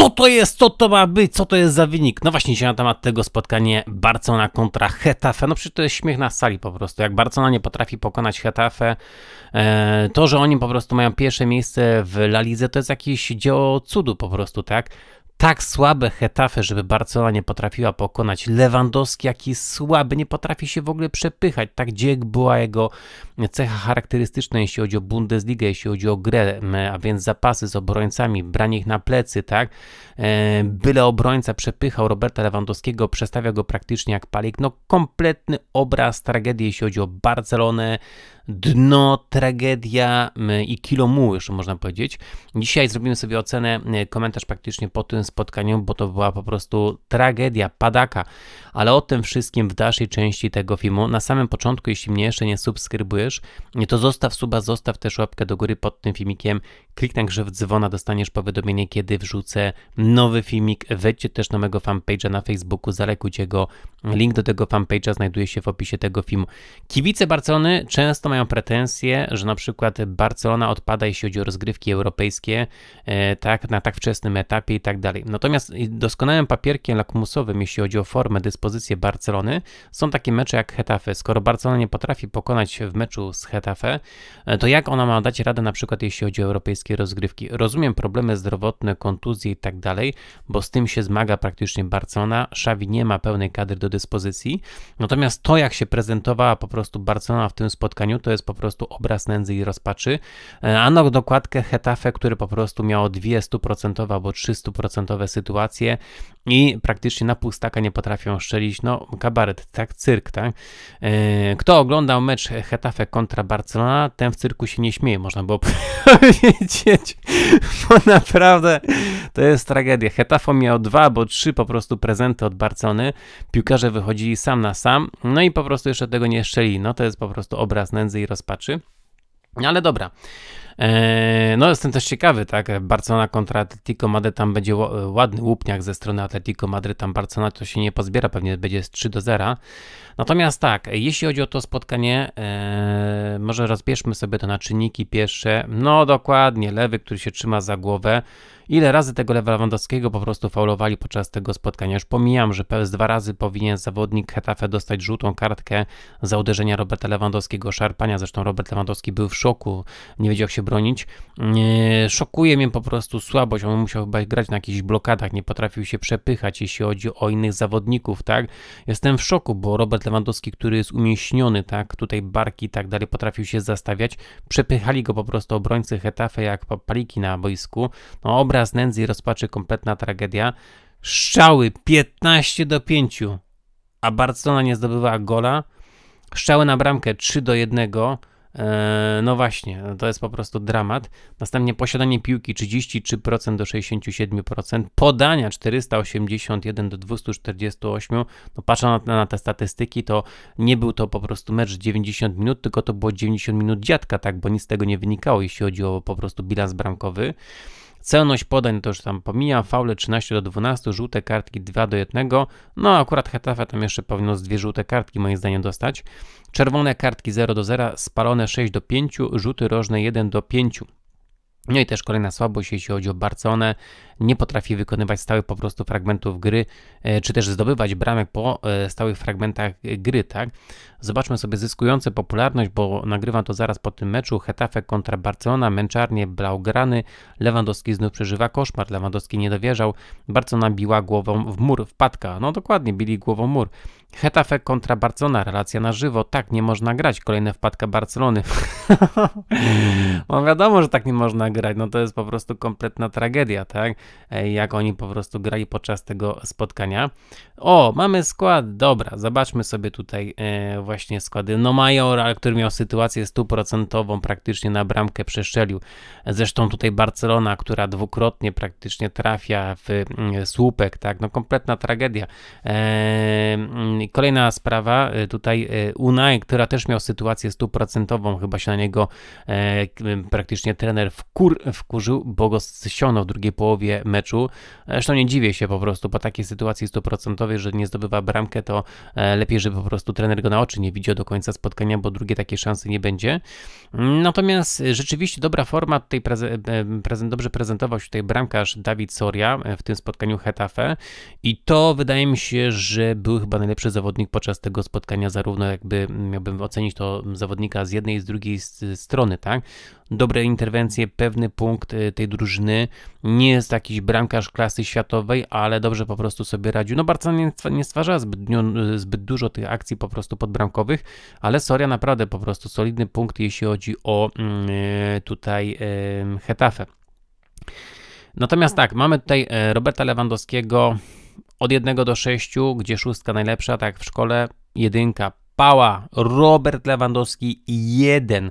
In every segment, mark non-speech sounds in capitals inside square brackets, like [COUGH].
co to jest, co to ma być, co to jest za wynik. No właśnie się na temat tego spotkanie Barcona kontra Hetafe. No przecież to jest śmiech na sali po prostu. Jak Barcona nie potrafi pokonać Hetafe, e, to, że oni po prostu mają pierwsze miejsce w La Lidze, to jest jakieś dzieło cudu po prostu, tak? tak słabe Hetafe, żeby Barcelona nie potrafiła pokonać. Lewandowski, jaki słaby, nie potrafi się w ogóle przepychać. Tak dzieg była jego cecha charakterystyczna, jeśli chodzi o Bundesligę, jeśli chodzi o grę, a więc zapasy z obrońcami, branie ich na plecy, tak? E, byle obrońca przepychał Roberta Lewandowskiego, przestawia go praktycznie jak palik. No kompletny obraz tragedii, jeśli chodzi o Barcelonę dno, tragedia i kilo muł, jeszcze można powiedzieć. Dzisiaj zrobimy sobie ocenę, e, komentarz praktycznie po tym spotkaniu, bo to była po prostu tragedia, padaka. Ale o tym wszystkim w dalszej części tego filmu. Na samym początku, jeśli mnie jeszcze nie subskrybujesz, to zostaw suba, zostaw też łapkę do góry pod tym filmikiem. Kliknij grzew dzwona, dostaniesz powiadomienie, kiedy wrzucę nowy filmik. Wejdźcie też na mojego fanpage'a na Facebooku, zalekujcie go. Link do tego fanpage'a znajduje się w opisie tego filmu. Kibice Barcelony często mają pretensje, że na przykład Barcelona odpada, jeśli chodzi o rozgrywki europejskie, e, tak, na tak wczesnym etapie i tak dalej dalej. Natomiast doskonałym papierkiem lakmusowym, jeśli chodzi o formę, dyspozycję Barcelony, są takie mecze jak Hetafe. Skoro Barcelona nie potrafi pokonać w meczu z Hetafe, e, to jak ona ma dać radę na przykład jeśli chodzi o europejskie rozgrywki? Rozumiem problemy zdrowotne, kontuzje i tak dalej, bo z tym się zmaga praktycznie Barcelona. Xavi nie ma pełnej kadry do dyspozycji. Natomiast to, jak się prezentowała po prostu Barcelona w tym spotkaniu, to jest po prostu obraz nędzy i rozpaczy. E, a na no dokładkę Hetafe, który po prostu miało 200% albo 300% stuprocentowe sytuacje i praktycznie na pustaka nie potrafią szczelić, no kabaret, tak, cyrk, tak. E, kto oglądał mecz Hetafe kontra Barcelona, ten w cyrku się nie śmieje, można było [LAUGHS] powiedzieć, bo naprawdę to jest tragedia. Hetafe miał dwa, bo trzy po prostu prezenty od Barcelony, piłkarze wychodzili sam na sam, no i po prostu jeszcze tego nie szczeli, no to jest po prostu obraz nędzy i rozpaczy. No ale dobra. Eee, no, jestem też ciekawy, tak? Barcelona kontra Atletico Madryt, tam będzie ładny łupniak ze strony Atletico Madryt, tam Barcelona to się nie pozbiera, pewnie będzie z 3 do 0. Natomiast tak, jeśli chodzi o to spotkanie, eee, może rozbierzmy sobie to na czynniki pierwsze. No, dokładnie, lewy, który się trzyma za głowę, Ile razy tego Lewandowskiego po prostu faulowali podczas tego spotkania? Już pomijam, że PS dwa razy powinien zawodnik Hetafe dostać żółtą kartkę za uderzenia Roberta Lewandowskiego, szarpania. Zresztą Robert Lewandowski był w szoku, nie wiedział jak się bronić. Eee, szokuje mnie po prostu słabość. On musiał chyba grać na jakichś blokadach, nie potrafił się przepychać, jeśli chodzi o innych zawodników, tak? Jestem w szoku, bo Robert Lewandowski, który jest umięśniony, tak? Tutaj barki i tak dalej, potrafił się zastawiać. Przepychali go po prostu obrońcy Hetafe jak paliki na boisku. No obraz Anita z nędzy i rozpaczy kompletna tragedia. Szczały 15 do 5, a Barcelona nie zdobywała gola. Szczały na bramkę 3 do 1. E, no właśnie, to jest po prostu dramat. Następnie posiadanie piłki 33% do 67%, podania 481 do 248. No patrząc na, na te statystyki, to nie był to po prostu mecz 90 minut, tylko to było 90 minut dziadka, tak, bo nic z tego nie wynikało, jeśli chodzi o po prostu bilans bramkowy. Celność podań to już tam pomija. faule 13 do 12, żółte kartki 2 do 1, no akurat Hetafe tam jeszcze powinno z dwie żółte kartki moim zdaniem dostać. Czerwone kartki 0 do 0, spalone 6 do 5, rzuty rożne 1 do 5. No i też kolejna słabość, jeśli chodzi o Barcelonę, nie potrafi wykonywać stałych po prostu fragmentów gry, e, czy też zdobywać bramek po e, stałych fragmentach gry, tak? Zobaczmy sobie zyskujące popularność, bo nagrywam to zaraz po tym meczu. Hetafe kontra Barcelona, męczarnie Blaugrany. Lewandowski znów przeżywa koszmar, Lewandowski nie dowierzał. Barcelona biła głową w mur, wpadka. No dokładnie, bili głową mur. Hetafe kontra Barcelona, relacja na żywo. Tak, nie można grać. Kolejna wpadka Barcelony. [LAUGHS] no wiadomo, że tak nie można grać. No to jest po prostu kompletna tragedia, tak? Jak oni po prostu grali podczas tego spotkania. O, mamy skład. Dobra, zobaczmy sobie tutaj e, właśnie składy. No Major, który miał sytuację stuprocentową, praktycznie na bramkę przeszczelił. Zresztą tutaj Barcelona, która dwukrotnie praktycznie trafia w mm, słupek, tak, no kompletna tragedia. Eee, kolejna sprawa, e, tutaj e, Unai, która też miał sytuację stuprocentową, chyba się na niego e, praktycznie trener wkur, wkurzył, bo go zsiono w drugiej połowie meczu. Zresztą nie dziwię się po prostu po takiej sytuacji stuprocentowej, że nie zdobywa bramkę, to e, lepiej, żeby po prostu trener go na oczy nie widział do końca spotkania, bo drugie takiej szansy nie będzie. Natomiast rzeczywiście dobra forma tutaj e, dobrze prezentował się tutaj bramkarz Dawid Soria e, w tym spotkaniu Hetafe i to wydaje mi się, że był chyba najlepszy zawodnik podczas tego spotkania, zarówno jakby mm, miałbym ocenić to zawodnika z jednej i z drugiej strony, tak? dobre interwencje, pewny punkt y, tej drużyny. Nie jest jakiś bramkarz klasy światowej, ale dobrze po prostu sobie radził. No Barca nie, stwarza zbyt, zbyt dużo tych akcji po prostu podbramkowych, ale Soria naprawdę po prostu solidny punkt, jeśli chodzi o mm, y, tutaj Hetafe. Natomiast tak, mamy tutaj e, Roberta Lewandowskiego od 1 do 6, gdzie szóstka najlepsza, tak w szkole jedynka. Pała, Robert Lewandowski jeden.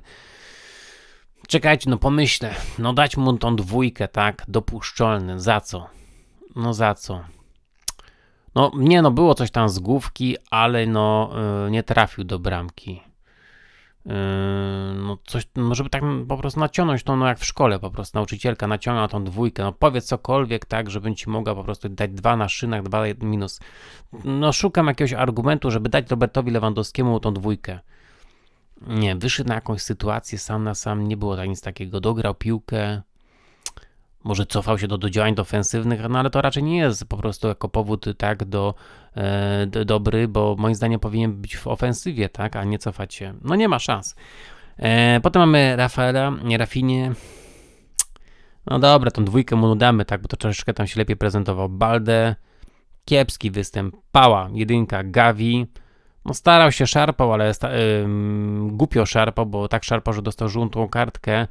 Czekajcie, no pomyślę. No dać mu tą dwójkę, tak? Dopuszczalny. Za co? No za co? No nie, no było coś tam z główki, ale no yy, nie trafił do bramki. Y, no coś, no żeby tak po prostu naciągnąć to, no jak w szkole po prostu nauczycielka naciąga tą dwójkę, no powiedz cokolwiek tak, żebym ci mogła po prostu dać dwa na szynach, dwa minus. No szukam jakiegoś argumentu, żeby dać Robertowi Lewandowskiemu tą dwójkę nie, wyszedł na jakąś sytuację sam na sam, nie było tak nic takiego. Dograł piłkę, może cofał się do, do działań defensywnych, no ale to raczej nie jest po prostu jako powód tak do, e, do, dobry, bo moim zdaniem powinien być w ofensywie, tak, a nie cofać się. No nie ma szans. E, potem mamy Rafaela, Rafinie. No dobra, tą dwójkę mu damy, tak, bo to troszeczkę tam się lepiej prezentował. Balde, kiepski występ, Pała, jedynka, Gavi, no starał się, szarpał, ale sta- yy, głupio szarpał, bo tak szarpał, że dostał żółtą kartkę.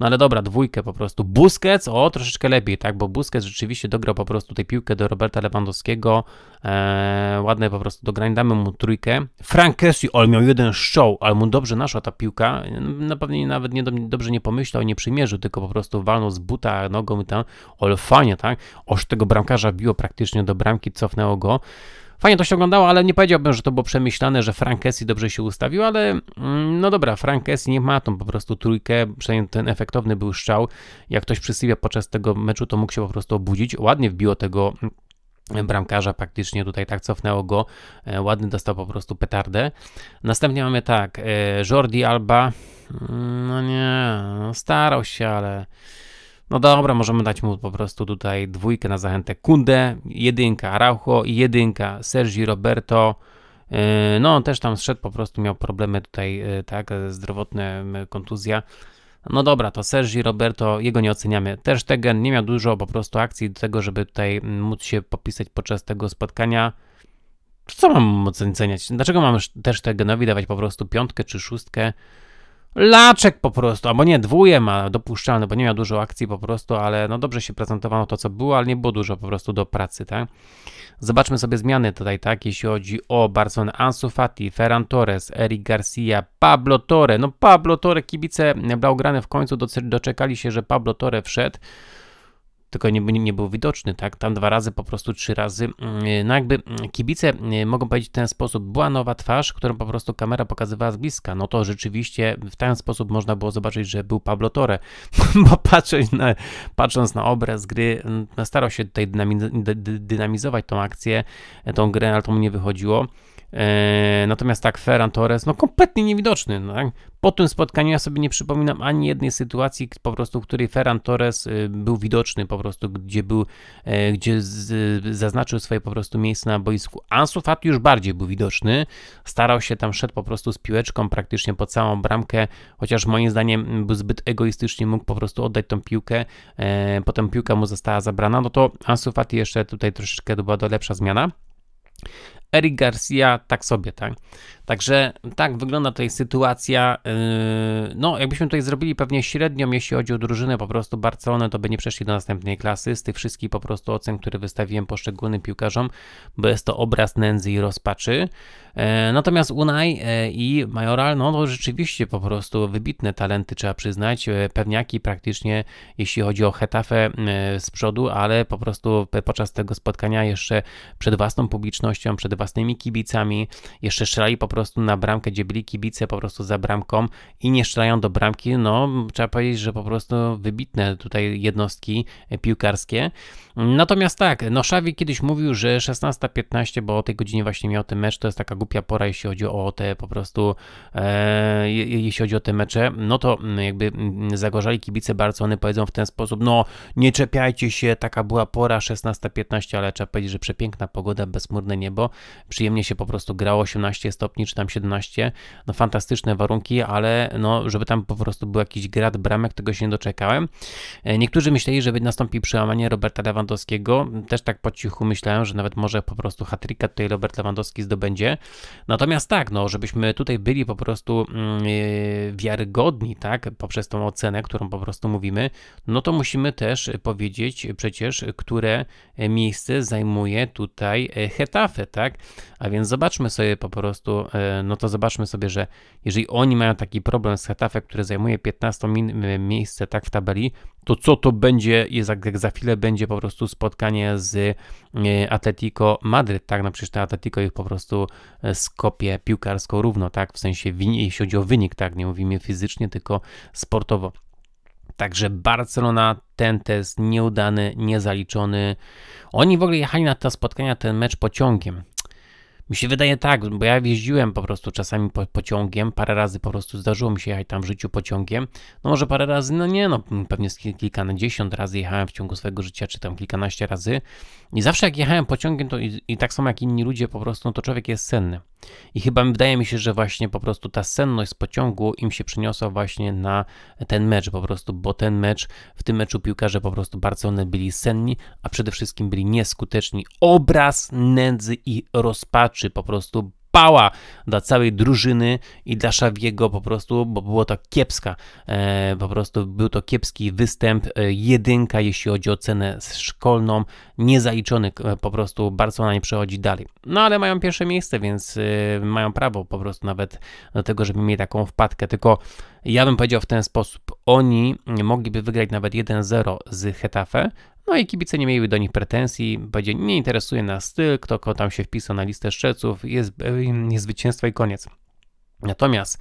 No ale dobra, dwójkę po prostu. Busquets, o, troszeczkę lepiej, tak, bo Busquets rzeczywiście dograł po prostu tę piłkę do Roberta Lewandowskiego. Eee, ładne po prostu, damy mu trójkę. Frank Kessie, ale miał jeden szczoł, ale mu dobrze naszła ta piłka. Na pewno nawet nie, dobrze nie pomyślał nie przymierzył, tylko po prostu walnął z buta nogą i tam, fajnie, tak. Oż tego bramkarza biło praktycznie do bramki, cofnęło go. Fajnie to się oglądało, ale nie powiedziałbym, że to było przemyślane, że Frank Cassie dobrze się ustawił, ale mm, no dobra, Frank Cassie nie ma tą po prostu trójkę, przynajmniej ten efektowny był szczał. Jak ktoś przysypia podczas tego meczu, to mógł się po prostu obudzić. Ładnie wbiło tego mm, bramkarza praktycznie tutaj tak cofnęło go, e, ładny dostał po prostu petardę. Następnie mamy tak, e, Jordi Alba, mm, no nie, starość, no starał się, ale no dobra, możemy dać mu po prostu tutaj dwójkę na zachętę Kunde, jedynka Araujo i jedynka Sergi Roberto. E, no on też tam zszedł, po prostu miał problemy tutaj, e, tak, zdrowotne, kontuzja. No dobra, to Sergi Roberto, jego nie oceniamy. Też Tegen nie miał dużo po prostu akcji do tego, żeby tutaj móc się popisać podczas tego spotkania. Co mam oceniać? Dlaczego mam też Tegenowi dawać po prostu piątkę czy szóstkę? Laczek po prostu, albo nie, dwóje ma dopuszczalne, bo nie miał dużo akcji po prostu, ale no dobrze się prezentowało to, co było, ale nie było dużo po prostu do pracy, tak? Zobaczmy sobie zmiany tutaj, tak? Jeśli chodzi o Barcelonę, Ansu Fati, Ferran Torres, Eric Garcia, Pablo Torre. No Pablo Torre, kibice Blaugrany w końcu doczekali się, że Pablo Torre wszedł tylko nie, nie, był widoczny, tak? Tam dwa razy, po prostu trzy razy. Mm, no jakby mm, kibice mm, mogą powiedzieć w ten sposób, była nowa twarz, którą po prostu kamera pokazywała z bliska. No to rzeczywiście w ten sposób można było zobaczyć, że był Pablo Torre, [LAUGHS] bo patrząc na, patrząc na obraz gry, starał się tutaj dynamiz dynamizować tą akcję, e, tą grę, ale to mu nie wychodziło. E, natomiast tak, Ferran Torres, no kompletnie niewidoczny. No, tak? Po tym spotkaniu ja sobie nie przypominam ani jednej sytuacji, po prostu, w której Ferran Torres y, był widoczny, po prostu, gdzie był, e, gdzie z, zaznaczył swoje po prostu miejsce na boisku. Ansu Fati już bardziej był widoczny, starał się tam, szedł po prostu z piłeczką praktycznie po całą bramkę, chociaż moim zdaniem był zbyt egoistycznie, mógł po prostu oddać tą piłkę, e, potem piłka mu została zabrana, no to Ansu Fati jeszcze tutaj troszeczkę to była to lepsza zmiana. Eric Garcia tak sobie, tak? Także tak wygląda tutaj sytuacja. Yy, no, jakbyśmy tutaj zrobili pewnie średnią, jeśli chodzi o drużynę po prostu Barcelonę, to by nie przeszli do następnej klasy. Z tych wszystkich po prostu ocen, które wystawiłem poszczególnym piłkarzom, bo jest to obraz nędzy i rozpaczy. Yy, natomiast Unai yy, i Majoral, no to no, rzeczywiście po prostu wybitne talenty, trzeba przyznać. Pewniaki praktycznie, jeśli chodzi o Hetafe z przodu, ale po prostu podczas tego spotkania jeszcze przed własną publicznością, przed własnymi kibicami, jeszcze strzelali po prostu prostu na bramkę, gdzie byli kibice po prostu za bramką i nie strzelają do bramki, no trzeba powiedzieć, że po prostu wybitne tutaj jednostki piłkarskie. Natomiast tak, no Szawi kiedyś mówił, że 16:15, bo o tej godzinie właśnie miał ten mecz, to jest taka głupia pora, jeśli chodzi o te po prostu, e, jeśli chodzi o te mecze, no to mm, jakby mm, zagorzali kibice bardzo, one powiedzą w ten sposób, no nie czepiajcie się, taka była pora 16:15, ale trzeba powiedzieć, że przepiękna pogoda, bezmurne niebo, przyjemnie się po prostu grało 18 stopni, czy tam 17, no fantastyczne warunki, ale no, żeby tam po prostu był jakiś grad bramek, tego się nie doczekałem. E, niektórzy myśleli, że nastąpi przełamanie Roberta Lewandowskiego, też tak po cichu myślałem, że nawet może po prostu hatryka tutaj Robert Lewandowski zdobędzie. Natomiast tak, no, żebyśmy tutaj byli po prostu yy, wiarygodni, tak, poprzez tą ocenę, którą po prostu mówimy, no to musimy też powiedzieć przecież, które e, miejsce zajmuje tutaj Hetafe, tak? A więc zobaczmy sobie po prostu E, no to zobaczmy sobie, że jeżeli oni mają taki problem z Hetafe, który zajmuje 15 miejsce tak w tabeli, to co to będzie, jest jak za chwilę będzie po prostu spotkanie z e, Atletico Madryt, tak? No przecież Atletico ich po prostu e, skopie piłkarsko równo, tak? W sensie, jeśli chodzi o wynik, tak? Nie mówimy fizycznie, tylko sportowo. Także Barcelona ten test nieudany, niezaliczony. Oni w ogóle jechali na te spotkania, ten mecz pociągiem. Mi się wydaje tak, bo ja jeździłem po prostu czasami po, pociągiem, parę razy po prostu zdarzyło mi się jechać tam w życiu pociągiem. No może parę razy, no nie, no pewnie kilkanadziesiąt razy jechałem w ciągu swojego życia, czy tam kilkanaście razy. I zawsze jak jechałem pociągiem, to i, i tak samo jak inni ludzie, po prostu, no to człowiek jest senny. I chyba wydaje mi się, że właśnie po prostu ta senność z pociągu im się przeniosła właśnie na ten mecz po prostu, bo ten mecz, w tym meczu piłkarze po prostu Barcelony byli senni, a przede wszystkim byli nieskuteczni. Obraz nędzy i rozpaczy czy po prostu pała dla całej drużyny i dla Szawiego po prostu, bo było to kiepska, e, po prostu był to kiepski występ, e, jedynka jeśli chodzi o cenę szkolną, niezaliczony po prostu Barcelona nie przechodzi dalej. No ale mają pierwsze miejsce, więc y, mają prawo po prostu nawet do tego, żeby mieć taką wpadkę, tylko ja bym powiedział w ten sposób, oni mogliby wygrać nawet 1-0 z Hetafe, no i kibice nie mieliby do nich pretensji, będzie nie interesuje nas styl, kto tam się wpisał na listę szczeców, jest, y, jest zwycięstwo i koniec. Natomiast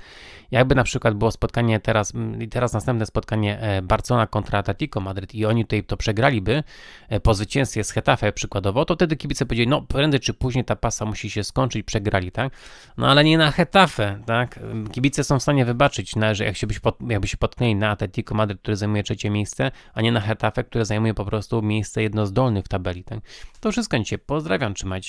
jakby na przykład było spotkanie teraz mm, i teraz następne spotkanie e, Barcelona kontra Atletico Madryt i oni tutaj to przegraliby e, po zwycięstwie z Hetafe przykładowo, to wtedy kibice powiedzieli, no prędzej czy później ta pasa musi się skończyć, przegrali, tak? No ale nie na Hetafe, tak? Mm, kibice są w stanie wybaczyć, że jak się, byś pod, jakby się potknęli na Atletico Madryt, który zajmuje trzecie miejsce, a nie na Hetafe, które zajmuje po prostu miejsce jedno z dolnych w tabeli, tak? To wszystko dzisiaj. Pozdrawiam, trzymajcie